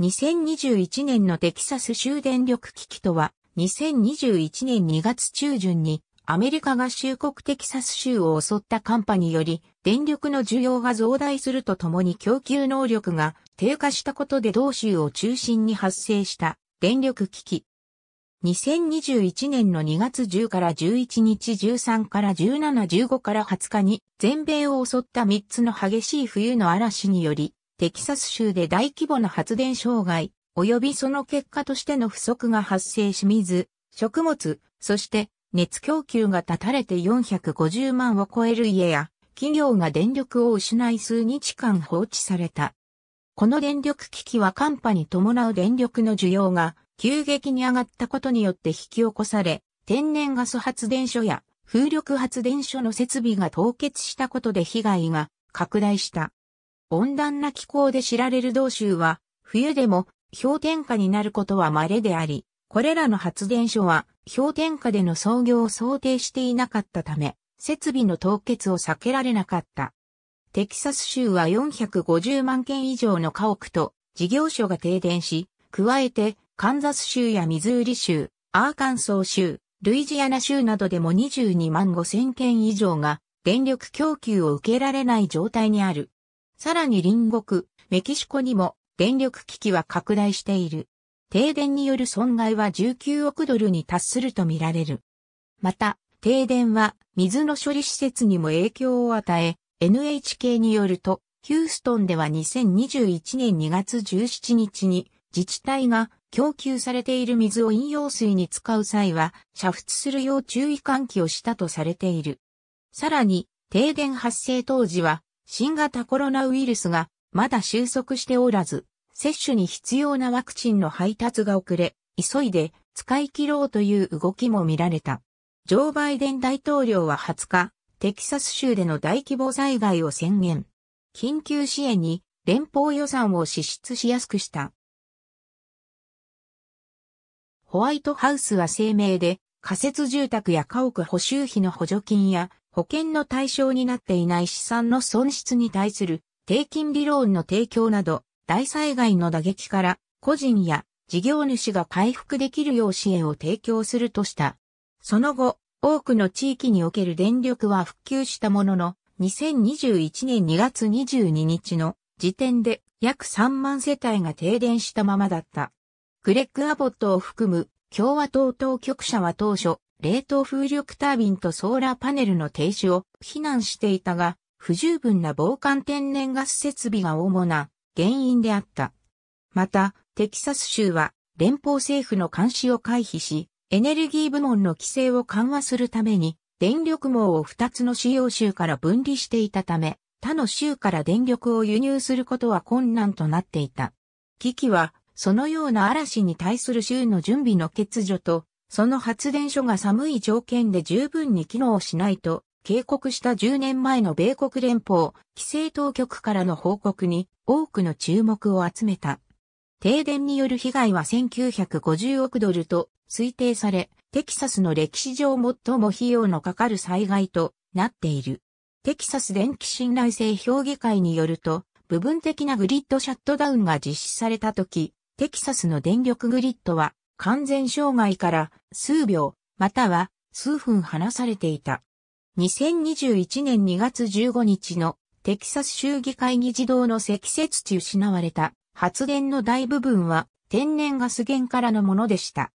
2021年のテキサス州電力危機とは、2021年2月中旬にアメリカ合衆国テキサス州を襲った寒波により、電力の需要が増大するとともに供給能力が低下したことで同州を中心に発生した電力危機。2021年の2月10から11日13から17、15から20日に全米を襲った3つの激しい冬の嵐によりテキサス州で大規模な発電障害、及びその結果としての不足が発生し水、食物、そして熱供給が断たれて450万を超える家や企業が電力を失い数日間放置された。この電力危機は寒波に伴う電力の需要が急激に上がったことによって引き起こされ、天然ガス発電所や風力発電所の設備が凍結したことで被害が拡大した。温暖な気候で知られる道州は、冬でも氷点下になることは稀であり、これらの発電所は氷点下での操業を想定していなかったため、設備の凍結を避けられなかった。テキサス州は450万件以上の家屋と事業所が停電し、加えてカンザス州やミズーリ州、アーカンソー州、ルイジアナ州などでも22万5千件以上が電力供給を受けられない状態にある。さらに隣国、メキシコにも電力危機は拡大している。停電による損害は19億ドルに達するとみられる。また、停電は水の処理施設にも影響を与え、NHK によると、ヒューストンでは2021年2月17日に自治体が供給されている水を飲用水に使う際は煮沸するよう注意喚起をしたとされている。さらに、停電発生当時は新型コロナウイルスがまだ収束しておらず、接種に必要なワクチンの配達が遅れ、急いで使い切ろうという動きも見られた。ジョー・バイデン大統領は20日、テキサス州での大規模災害を宣言。緊急支援に連邦予算を支出しやすくした。ホワイトハウスは声明で、仮設住宅や家屋補修費の補助金や保険の対象になっていない資産の損失に対する低金利ローンの提供など大災害の打撃から個人や事業主が回復できるよう支援を提供するとした。その後、多くの地域における電力は復旧したものの、2021年2月22日の時点で約3万世帯が停電したままだった。グレッグ・アボットを含む共和党当局者は当初、冷凍風力タービンとソーラーパネルの停止を非難していたが、不十分な防寒天然ガス設備が主な原因であった。また、テキサス州は連邦政府の監視を回避し、エネルギー部門の規制を緩和するために、電力網を2つの使用州から分離していたため、他の州から電力を輸入することは困難となっていた。危機はそのような嵐に対する州の準備の欠如と、その発電所が寒い条件で十分に機能しないと、警告した10年前の米国連邦、規制当局からの報告に多くの注目を集めた。停電による被害は1950億ドルと推定され、テキサスの歴史上最も費用のかかる災害となっている。テキサス電気信頼性評議会によると、部分的なグリッドシャットダウンが実施された時、テキサスの電力グリッドは完全障害から数秒または数分離されていた。2021年2月15日のテキサス州議会議事堂の積雪地失われた発電の大部分は天然ガス源からのものでした。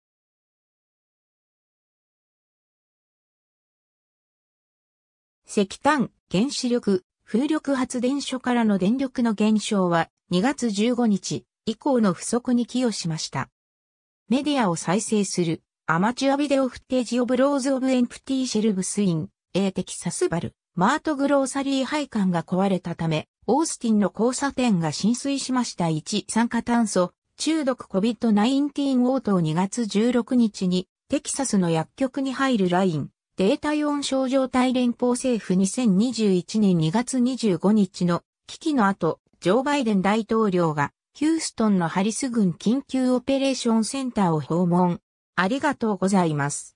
石炭、原子力、風力発電所からの電力の減少は2月15日、以降の不足に寄与しました。メディアを再生するアマチュアビデオフッテージオブローズオブエンプティシェルブスイン、A テキサスバル、マートグローサリー配管が壊れたため、オースティンの交差点が浸水しました1酸化炭素、中毒 COVID-19 応答2月16日に、テキサスの薬局に入るライン、デイオン症状体連邦政府2021年2月25日の危機の後、ジョー・バイデン大統領がヒューストンのハリス軍緊急オペレーションセンターを訪問。ありがとうございます。